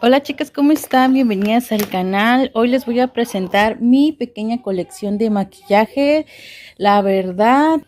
Hola chicas, ¿cómo están? Bienvenidas al canal. Hoy les voy a presentar mi pequeña colección de maquillaje. La verdad,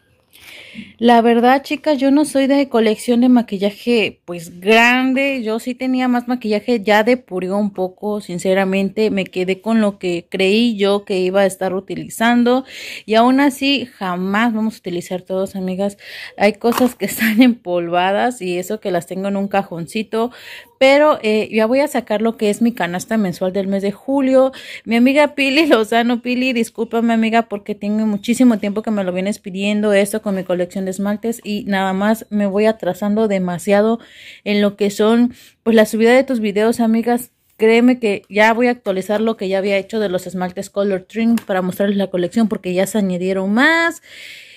la verdad, chicas, yo no soy de colección de maquillaje pues grande. Yo sí tenía más maquillaje, ya depuré un poco, sinceramente. Me quedé con lo que creí yo que iba a estar utilizando. Y aún así, jamás vamos a utilizar todos, amigas. Hay cosas que están empolvadas y eso que las tengo en un cajoncito. Pero eh, ya voy a sacar lo que es mi canasta mensual del mes de julio. Mi amiga Pili Lozano, Pili, discúlpame amiga porque tengo muchísimo tiempo que me lo vienes pidiendo esto con mi colección de esmaltes y nada más me voy atrasando demasiado en lo que son pues la subida de tus videos, amigas. Créeme que ya voy a actualizar lo que ya había hecho de los esmaltes Color Trim para mostrarles la colección porque ya se añadieron más.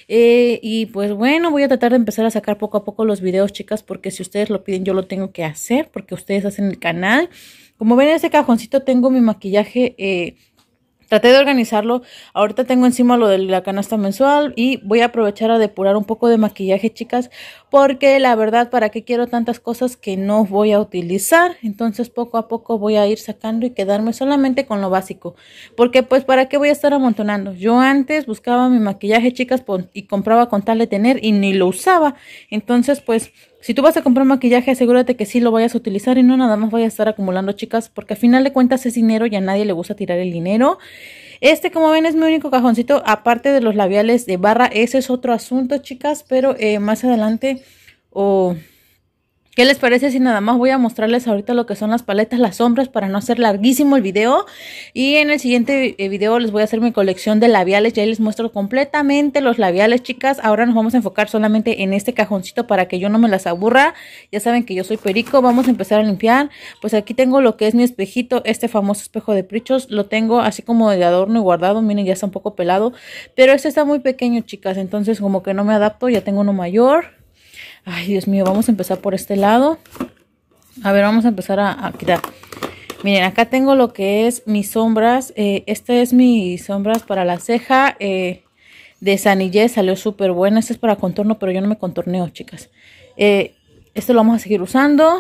Eh, y pues bueno, voy a tratar de empezar a sacar poco a poco los videos, chicas, porque si ustedes lo piden yo lo tengo que hacer porque ustedes hacen el canal. Como ven en ese cajoncito tengo mi maquillaje... Eh, Traté de organizarlo. Ahorita tengo encima lo de la canasta mensual y voy a aprovechar a depurar un poco de maquillaje, chicas, porque la verdad, ¿para qué quiero tantas cosas que no voy a utilizar? Entonces, poco a poco voy a ir sacando y quedarme solamente con lo básico. Porque, pues, ¿para qué voy a estar amontonando? Yo antes buscaba mi maquillaje, chicas, y compraba con tal de tener y ni lo usaba. Entonces, pues si tú vas a comprar maquillaje, asegúrate que sí lo vayas a utilizar y no nada más vayas a estar acumulando, chicas, porque al final de cuentas es dinero y a nadie le gusta tirar el dinero. Este, como ven, es mi único cajoncito, aparte de los labiales de barra. Ese es otro asunto, chicas, pero eh, más adelante o... ¿Qué les parece si nada más voy a mostrarles ahorita lo que son las paletas, las sombras para no hacer larguísimo el video? Y en el siguiente eh, video les voy a hacer mi colección de labiales, ya les muestro completamente los labiales chicas. Ahora nos vamos a enfocar solamente en este cajoncito para que yo no me las aburra. Ya saben que yo soy perico, vamos a empezar a limpiar. Pues aquí tengo lo que es mi espejito, este famoso espejo de prichos. Lo tengo así como de adorno y guardado, miren ya está un poco pelado. Pero este está muy pequeño chicas, entonces como que no me adapto, ya tengo uno mayor. Ay, Dios mío, vamos a empezar por este lado. A ver, vamos a empezar a, quitar. Miren, acá tengo lo que es mis sombras. Eh, esta es mi sombras para la ceja eh, de Sanillé. Salió súper buena. Esta es para contorno, pero yo no me contorneo, chicas. Eh, esto lo vamos a seguir usando.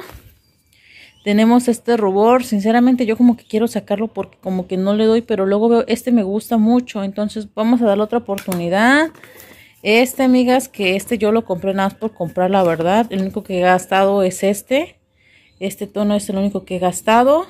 Tenemos este rubor. Sinceramente, yo como que quiero sacarlo porque como que no le doy, pero luego veo este me gusta mucho. Entonces, vamos a darle otra oportunidad. Este, amigas, que este yo lo compré nada más por comprar, la verdad. El único que he gastado es este. Este tono es el único que he gastado.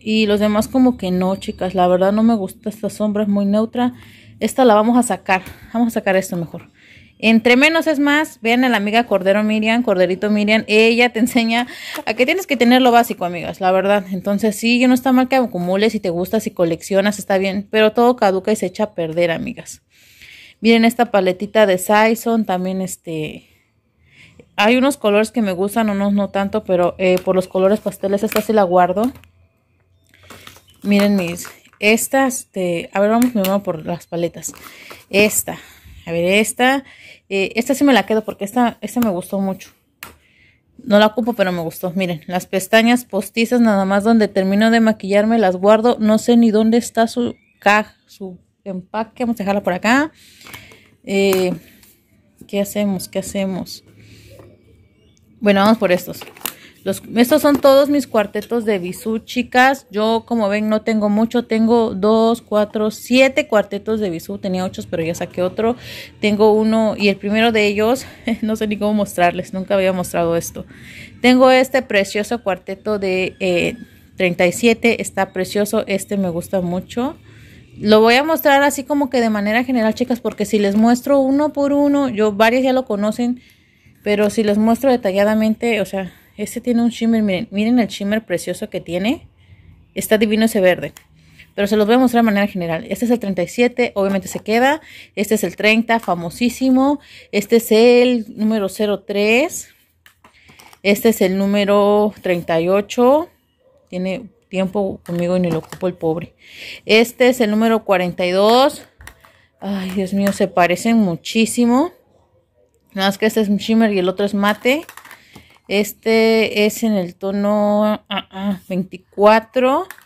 Y los demás como que no, chicas. La verdad no me gusta. Esta sombra es muy neutra. Esta la vamos a sacar. Vamos a sacar esto mejor. Entre menos es más. Vean a la amiga Cordero Miriam, Corderito Miriam. Ella te enseña a que tienes que tener lo básico, amigas. La verdad. Entonces sí, no está mal que acumules si te gusta, si coleccionas, está bien. Pero todo caduca y se echa a perder, amigas. Miren esta paletita de Saison, también este... Hay unos colores que me gustan, unos no tanto, pero eh, por los colores pasteles esta sí la guardo. Miren mis... Estas, este, a ver, vamos por las paletas. Esta, a ver, esta, eh, esta sí me la quedo porque esta, esta me gustó mucho. No la ocupo, pero me gustó. Miren, las pestañas postizas, nada más donde termino de maquillarme, las guardo. No sé ni dónde está su caja, su empaque, vamos a dejarla por acá. Eh, ¿Qué hacemos? ¿Qué hacemos? Bueno, vamos por estos. estos son todos mis cuartetos de bisú, chicas. Yo, como ven, no tengo mucho. Tengo dos, cuatro, siete cuartetos de bisú. Tenía ocho, pero ya saqué otro. Tengo uno y el primero de ellos, no sé ni cómo mostrarles. Nunca había mostrado esto. Tengo este precioso cuarteto de 37. Eh, Está precioso. Este me gusta mucho. Lo voy a mostrar así como que de manera general, chicas, porque si les muestro uno por uno, yo varias ya lo conocen, pero si les muestro detalladamente, o sea, este tiene un shimmer, miren, miren el shimmer precioso que tiene. Está divino ese verde. Pero se los voy a mostrar de manera general. Este es el 37, obviamente se queda. Este es el 30, famosísimo. Este es el número 03. Este es el número 38. Tiene tiempo conmigo y ni lo ocupo el pobre. Este es el número 42. Ay, Dios mío, se parecen muchísimo. Nada más que este es un shimmer y el otro es mate. Este es en el tono 24. Ah, ah,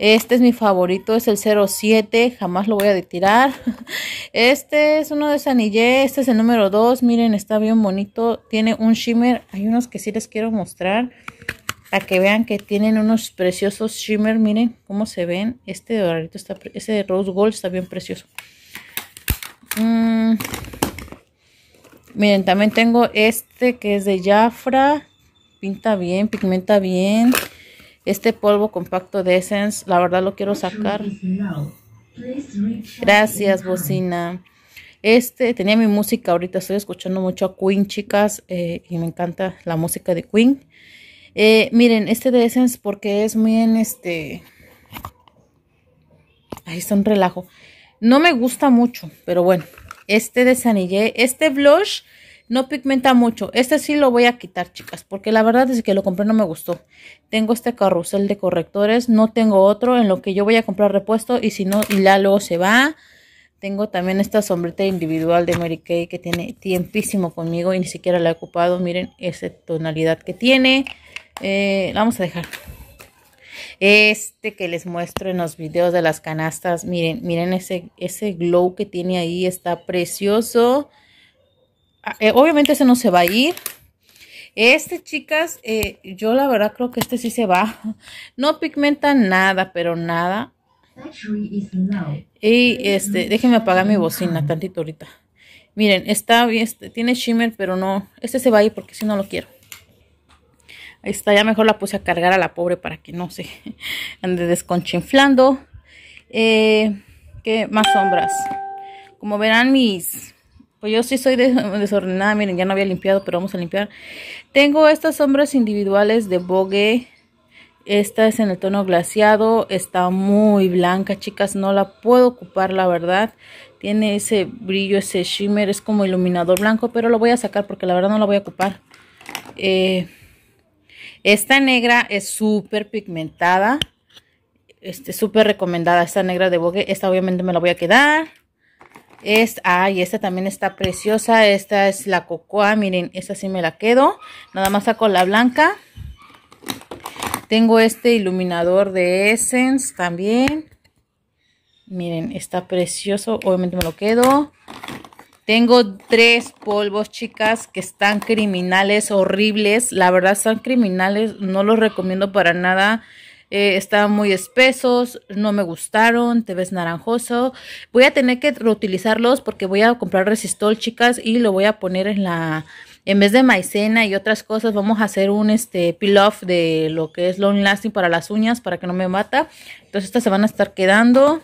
este es mi favorito, es el 07, jamás lo voy a tirar Este es uno de Sanillé, este es el número 2, miren, está bien bonito. Tiene un shimmer, hay unos que sí les quiero mostrar a que vean que tienen unos preciosos shimmer. Miren cómo se ven. Este doradito está, ese de rose gold está bien precioso. Mm. Miren, también tengo este que es de Jafra. Pinta bien, pigmenta bien. Este polvo compacto de Essence, la verdad lo quiero sacar. Gracias, bocina. Este, tenía mi música ahorita, estoy escuchando mucho a Queen, chicas. Eh, y me encanta la música de Queen. Eh, miren, este de Essence porque es muy en este... Ahí está un relajo. No me gusta mucho, pero bueno. Este de Sanille este blush no pigmenta mucho. Este sí lo voy a quitar, chicas, porque la verdad es que lo compré no me gustó. Tengo este carrusel de correctores, no tengo otro en lo que yo voy a comprar repuesto y si no, y ya luego se va. Tengo también esta sombrita individual de Mary Kay que tiene tiempísimo conmigo y ni siquiera la he ocupado. Miren esa tonalidad que tiene. Eh, vamos a dejar. Este que les muestro en los videos de las canastas. Miren, miren ese, ese glow que tiene ahí. Está precioso. Ah, eh, obviamente ese no se va a ir. Este, chicas, eh, yo la verdad creo que este sí se va. No pigmenta nada, pero nada. Y este, déjenme apagar mi bocina tantito ahorita. Miren, está bien, este, tiene shimmer, pero no. Este se va a ir porque si no lo quiero. Esta ya mejor la puse a cargar a la pobre para que no se ande desconchinflando. Eh, ¿Qué más sombras? Como verán mis... Pues yo sí soy desordenada, miren, ya no había limpiado, pero vamos a limpiar. Tengo estas sombras individuales de Bogue. Esta es en el tono glaciado, está muy blanca, chicas, no la puedo ocupar, la verdad. Tiene ese brillo, ese shimmer, es como iluminador blanco, pero lo voy a sacar porque la verdad no la voy a ocupar. Eh, esta negra es súper pigmentada. Este, súper recomendada esta negra de Vogue. Esta obviamente me la voy a quedar. es ah, y esta también está preciosa. Esta es la cocoa. Miren, esta sí me la quedo. Nada más saco la blanca. Tengo este iluminador de Essence también. Miren, está precioso. Obviamente me lo quedo. Tengo tres polvos, chicas, que están criminales, horribles. La verdad, están criminales. No los recomiendo para nada. Eh, están muy espesos, no me gustaron, te ves naranjoso. Voy a tener que reutilizarlos porque voy a comprar resistol, chicas, y lo voy a poner en la... En vez de maicena y otras cosas, vamos a hacer un este, peel-off de lo que es long lasting para las uñas, para que no me mata. Entonces, estas se van a estar quedando.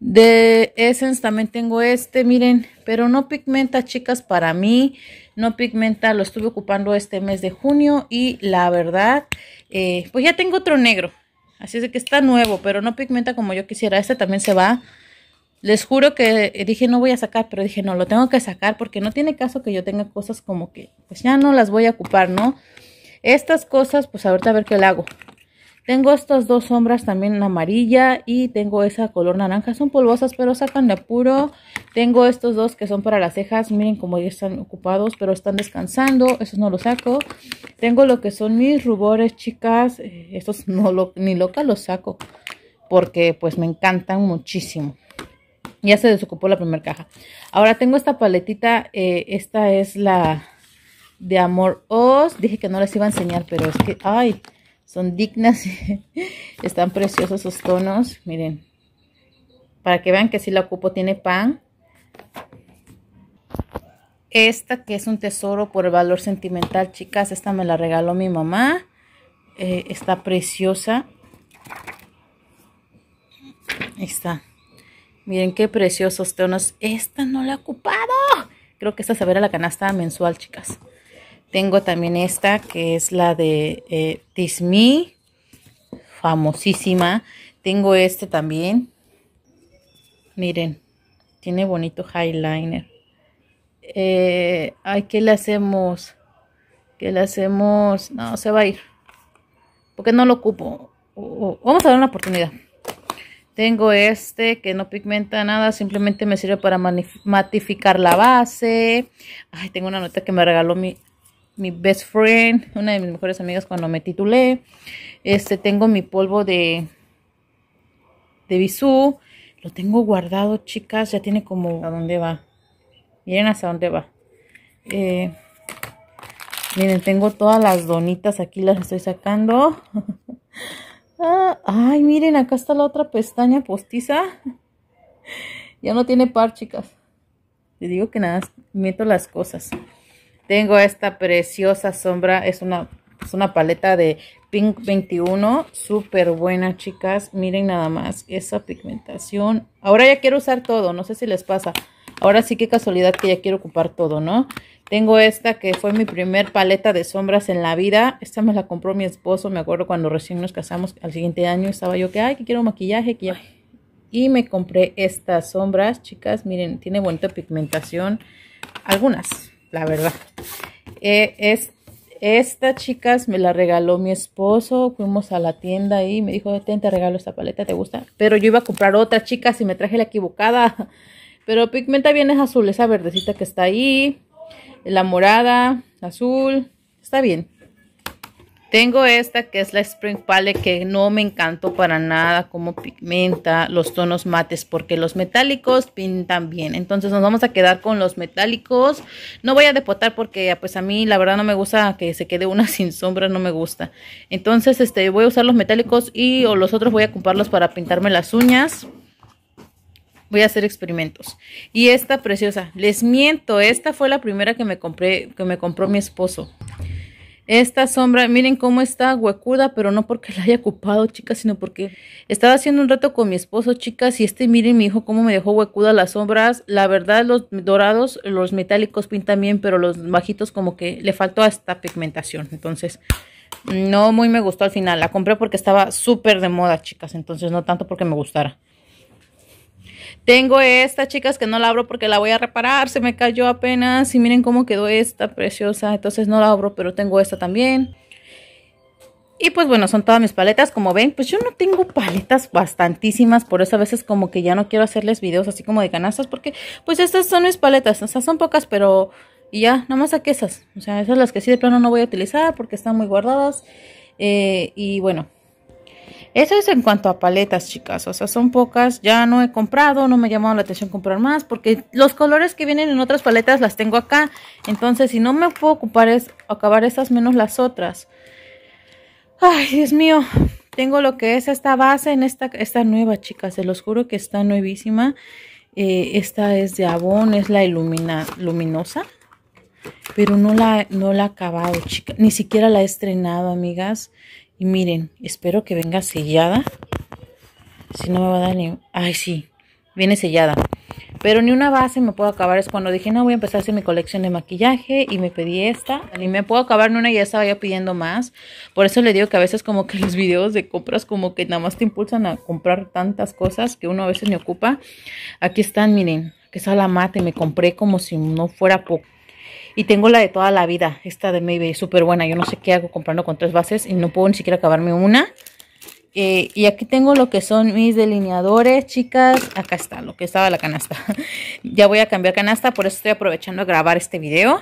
De Essence también tengo este, miren, pero no pigmenta, chicas, para mí. No pigmenta, lo estuve ocupando este mes de junio y la verdad, eh, pues ya tengo otro negro. Así es de que está nuevo, pero no pigmenta como yo quisiera. Este también se va. Les juro que dije no voy a sacar, pero dije no, lo tengo que sacar porque no tiene caso que yo tenga cosas como que pues ya no las voy a ocupar, ¿no? Estas cosas, pues ahorita a ver qué le hago. Tengo estas dos sombras también amarilla y tengo esa color naranja. Son polvosas, pero sacan de apuro. Tengo estos dos que son para las cejas. Miren cómo ya están ocupados, pero están descansando. Esos no los saco. Tengo lo que son mis rubores, chicas. Eh, estos no lo, ni loca los saco porque pues me encantan muchísimo. Ya se desocupó la primera caja. Ahora tengo esta paletita. Eh, esta es la de Amor Oz. Dije que no les iba a enseñar, pero es que... ¡Ay! son dignas, están preciosos sus tonos, miren, para que vean que si la ocupo tiene pan. Esta que es un tesoro por el valor sentimental, chicas, esta me la regaló mi mamá, eh, está preciosa. Ahí está. Miren qué preciosos tonos. Esta no la ha ocupado. Creo que esta se verá la canasta mensual, chicas. Tengo también esta que es la de eh, famosísima. Tengo este también. Miren, tiene bonito highliner. Eh, ay, ¿qué le hacemos? ¿Qué le hacemos? No, se va a ir. Porque no lo ocupo. vamos a dar una oportunidad. Tengo este que no pigmenta nada, simplemente me sirve para matificar la base. Ay, tengo una nota que me regaló mi mi best friend, una de mis mejores amigas cuando me titulé. Este tengo mi polvo de de bisú, lo tengo guardado, chicas, ya tiene como a dónde va. Miren hasta dónde va. Eh, miren, tengo todas las donitas aquí, las estoy sacando. Ah, ay, miren, acá está la otra pestaña postiza. ya no tiene par, chicas. Les digo que nada, meto las cosas. Tengo esta preciosa sombra. Es una, una paleta de Pink 21. Súper buena, chicas. Miren nada más esa pigmentación. Ahora ya quiero usar todo. No sé si les pasa. Ahora sí qué casualidad que ya quiero ocupar todo, ¿no? Tengo esta que fue mi primer paleta de sombras en la vida. Esta me la compró mi esposo. Me acuerdo cuando recién nos casamos al siguiente año. Estaba yo que, ay, que quiero maquillaje, que Y me compré estas sombras, chicas. Miren, tiene bonita pigmentación. Algunas, la verdad. Eh, es, esta, chicas, me la regaló mi esposo. Fuimos a la tienda y me dijo, te regalo esta paleta, ¿te gusta? Pero yo iba a comprar otra, chicas, y me traje la equivocada. Pero pigmenta bien es azul, esa verdecita que está ahí. La morada, azul, está bien. Tengo esta que es la Spring Palette que no me encantó para nada cómo pigmenta los tonos mates porque los metálicos pintan bien. Entonces nos vamos a quedar con los metálicos. No voy a depotar porque pues a mí la verdad no me gusta que se quede una sin sombra, no me gusta. Entonces este voy a usar los metálicos y o los otros voy a comprarlos para pintarme las uñas voy a hacer experimentos. Y esta preciosa, les miento, esta fue la primera que me compré, que me compró mi esposo. Esta sombra, miren cómo está huecuda, pero no porque la haya ocupado, chicas, sino porque estaba haciendo un rato con mi esposo, chicas, y este, miren mi hijo cómo me dejó huecuda las sombras. La verdad, los dorados, los metálicos pintan bien, pero los bajitos como que le faltó esta pigmentación. Entonces, no muy me gustó al final. La compré porque estaba súper de moda, chicas, entonces no tanto porque me gustara. Tengo esta, chicas, que no la abro porque la voy a reparar. Se me cayó apenas y miren cómo quedó esta preciosa. Entonces no la abro, pero tengo esta también. Y pues bueno, son todas mis paletas. Como ven, pues yo no tengo paletas bastantísimas. Por eso a veces como que ya no quiero hacerles videos así como de canastas. Porque pues estas son mis paletas. O sea, son pocas, pero... Y ya, nada más que esas. O sea, esas las que sí de plano no voy a utilizar porque están muy guardadas. Eh, y bueno, eso es en cuanto a paletas, chicas. O sea, son pocas. Ya no he comprado, no me ha llamado la atención comprar más. Porque los colores que vienen en otras paletas las tengo acá. Entonces, si no me puedo ocupar es acabar estas menos las otras. Ay, Dios mío. Tengo lo que es esta base en esta, esta nueva, chicas. Se los juro que está nuevísima. Eh, esta es de Avon, es la ilumina, luminosa. Pero no la, no la he acabado, chicas. Ni siquiera la he estrenado, amigas. Y miren, espero que venga sellada. Si no me va a dar ni... Ay, sí, viene sellada. Pero ni una base me puedo acabar. Es cuando dije, no, voy a empezar a hacer mi colección de maquillaje. Y me pedí esta. Ni me puedo acabar ni una y ya estaba ya pidiendo más. Por eso le digo que a veces como que los videos de compras como que nada más te impulsan a comprar tantas cosas que uno a veces me ocupa. Aquí están, miren. Que está la mate. Me compré como si no fuera poco. Y tengo la de toda la vida, esta de Maybe, súper buena. Yo no sé qué hago comprando con tres bases y no puedo ni siquiera acabarme una. Eh, y aquí tengo lo que son mis delineadores, chicas. Acá está, lo que estaba la canasta. ya voy a cambiar canasta, por eso estoy aprovechando a grabar este video.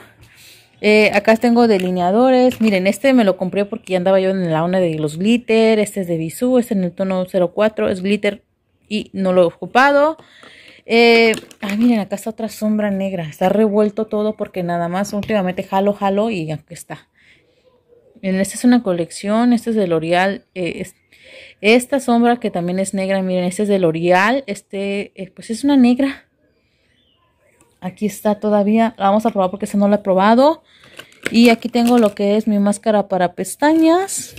Eh, acá tengo delineadores. Miren, este me lo compré porque ya andaba yo en la una de los glitter. Este es de Bisú, este en el tono 04, es glitter y no lo he ocupado. Eh, miren, acá está otra sombra negra. Está revuelto todo porque nada más últimamente jalo, jalo y aquí está. Miren, esta es una colección. Esta es de L'Oreal. Eh, esta sombra que también es negra, miren, esta es de L'Oreal. Este, eh, pues es una negra. Aquí está todavía. La vamos a probar porque esta no la he probado. Y aquí tengo lo que es mi máscara para pestañas.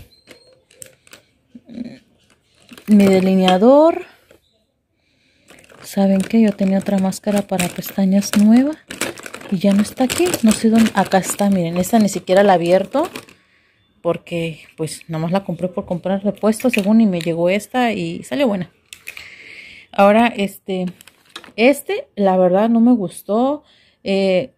Mi delineador. ¿Saben que Yo tenía otra máscara para pestañas nueva. Y ya no está aquí. No sé dónde. Acá está, miren. Esta ni siquiera la abierto. Porque pues nada más la compré por comprar repuesto según y me llegó esta y salió buena. Ahora este, este la verdad no me gustó. Eh,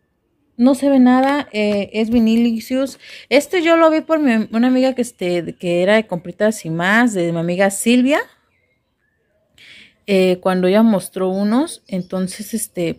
no se ve nada, eh, es vinilicious. Este yo lo vi por una amiga que, este, que era de compritas y más, de mi amiga Silvia. Eh, cuando ella mostró unos, entonces este...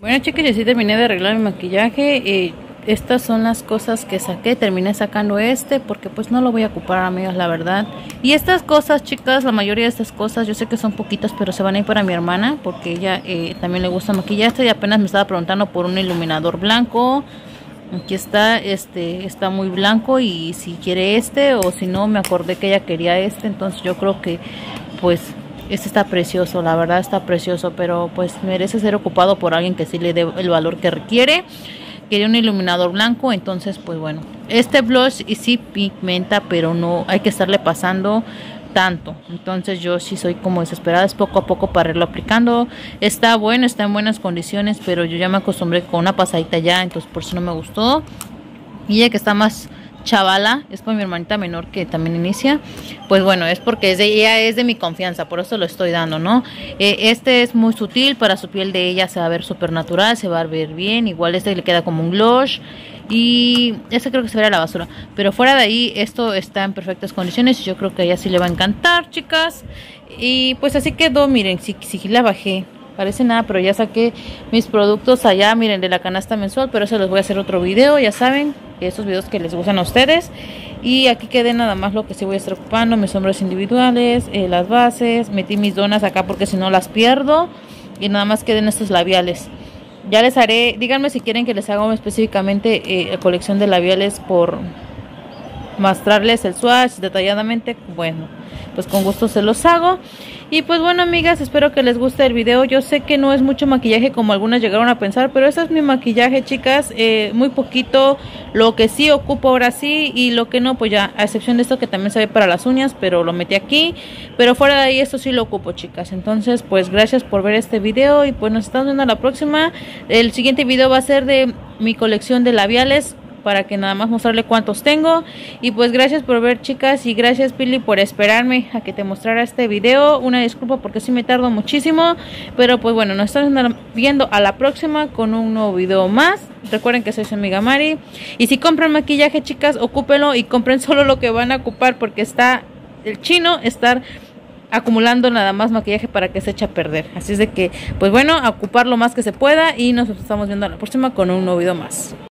Bueno chicas, así terminé de arreglar mi maquillaje. estas son las cosas que saqué. Terminé sacando este porque pues no lo voy a ocupar, amigos, la verdad. Y estas cosas, chicas, la mayoría de estas cosas, yo sé que son poquitas, pero se van a ir para mi hermana porque ella eh, también le gusta maquillaje y apenas me estaba preguntando por un iluminador blanco aquí está este está muy blanco y si quiere este o si no me acordé que ella quería este entonces yo creo que pues este está precioso la verdad está precioso pero pues merece ser ocupado por alguien que sí le dé el valor que requiere quería un iluminador blanco entonces pues bueno este blush y sí pigmenta pero no hay que estarle pasando tanto. Entonces yo sí soy como desesperada, es poco a poco para irlo aplicando. Está bueno, está en buenas condiciones, pero yo ya me acostumbré con una pasadita ya, entonces por eso no me gustó. Y ya que está más chavala, es con mi hermanita menor que también inicia, pues bueno, es porque ella es de mi confianza, por eso lo estoy dando, ¿no? Eh, este es muy sutil, para su piel de ella se va a ver súper natural, se va a ver bien, igual este le queda como un gloss, y ese creo que se verá la basura. Pero fuera de ahí, esto está en perfectas condiciones. Y Yo creo que a ella sí le va a encantar, chicas. Y pues así quedó, miren, si, si la bajé. Parece nada, pero ya saqué mis productos allá, miren, de la canasta mensual. Pero eso les voy a hacer otro video, ya saben. Esos videos que les gustan a ustedes. Y aquí quedé nada más lo que sí voy a estar ocupando. Mis sombras individuales, eh, las bases. Metí mis donas acá porque si no las pierdo. Y nada más queden estos labiales. Ya les haré, díganme si quieren que les haga específicamente eh, colección de labiales por, mostrarles el swatch detalladamente, bueno, pues con gusto se los hago. Y pues bueno, amigas, espero que les guste el video. Yo sé que no es mucho maquillaje como algunas llegaron a pensar, pero ese es mi maquillaje, chicas. Eh, muy poquito, lo que sí ocupo ahora sí y lo que no, pues ya, a excepción de esto que también se ve para las uñas, pero lo metí aquí. Pero fuera de ahí, esto sí lo ocupo, chicas. Entonces, pues gracias por ver este video y pues nos estamos viendo a la próxima. El siguiente video va a ser de mi colección de labiales para que nada más mostrarle cuántos tengo. Y pues gracias por ver chicas y gracias Pili por esperarme a que te mostrara este video. Una disculpa porque sí me tardo muchísimo. Pero pues bueno, nos estamos viendo a la próxima con un nuevo video más. Recuerden que soy su amiga Mari. Y si compran maquillaje chicas, ocúpenlo y compren solo lo que van a ocupar porque está el chino estar acumulando nada más maquillaje para que se eche a perder. Así es de que, pues bueno, ocupar lo más que se pueda y nos estamos viendo a la próxima con un nuevo video más.